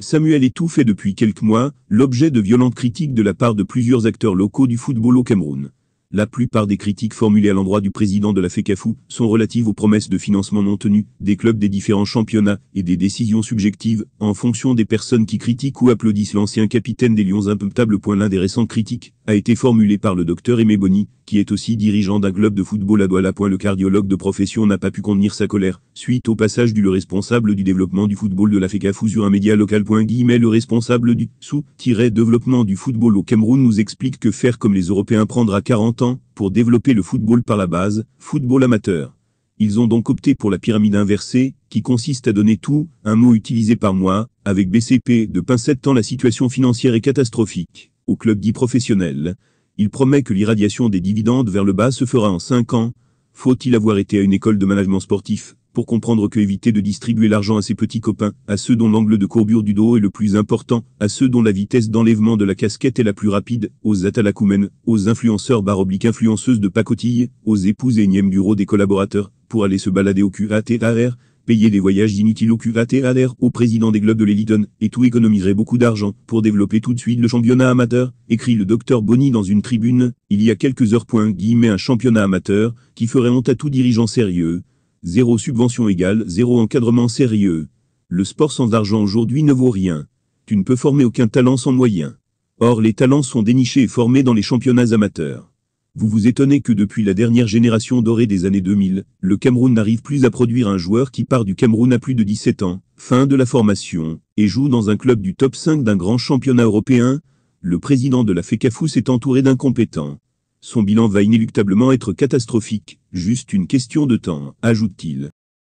Samuel Etouf fait depuis quelques mois l'objet de violentes critiques de la part de plusieurs acteurs locaux du football au Cameroun. La plupart des critiques formulées à l'endroit du président de la FECAFU sont relatives aux promesses de financement non tenues des clubs des différents championnats et des décisions subjectives en fonction des personnes qui critiquent ou applaudissent l'ancien capitaine des Lions Point L'un des récentes critiques a été formulé par le docteur Aimé Boni, qui est aussi dirigeant d'un club de football à Douala. Le cardiologue de profession n'a pas pu contenir sa colère, suite au passage du le responsable du développement du football de la feca sur un média local. le responsable du sous-développement du football au Cameroun nous explique que faire comme les Européens prendra 40 ans pour développer le football par la base, football amateur. Ils ont donc opté pour la pyramide inversée, qui consiste à donner tout, un mot utilisé par moi, avec BCP de pincette tant la situation financière est catastrophique au club dit professionnel. Il promet que l'irradiation des dividendes vers le bas se fera en 5 ans. Faut-il avoir été à une école de management sportif pour comprendre que éviter de distribuer l'argent à ses petits copains, à ceux dont l'angle de courbure du dos est le plus important, à ceux dont la vitesse d'enlèvement de la casquette est la plus rapide, aux atalakoumènes, aux influenceurs barobliques influenceuses de pacotille, aux épouses énièmes bureau des collaborateurs, pour aller se balader au QATRR, payer des voyages inutiles au l'air au président des clubs de l'Eliton, et tout économiserait beaucoup d'argent pour développer tout de suite le championnat amateur, écrit le docteur Bonny dans une tribune, il y a quelques heures point guillemets un championnat amateur, qui ferait honte à tout dirigeant sérieux. Zéro subvention égale, zéro encadrement sérieux. Le sport sans argent aujourd'hui ne vaut rien. Tu ne peux former aucun talent sans moyens. Or les talents sont dénichés et formés dans les championnats amateurs vous vous étonnez que depuis la dernière génération dorée des années 2000, le Cameroun n'arrive plus à produire un joueur qui part du Cameroun à plus de 17 ans, fin de la formation, et joue dans un club du top 5 d'un grand championnat européen, le président de la FECAFU s'est entouré d'incompétents. Son bilan va inéluctablement être catastrophique, juste une question de temps, ajoute-t-il.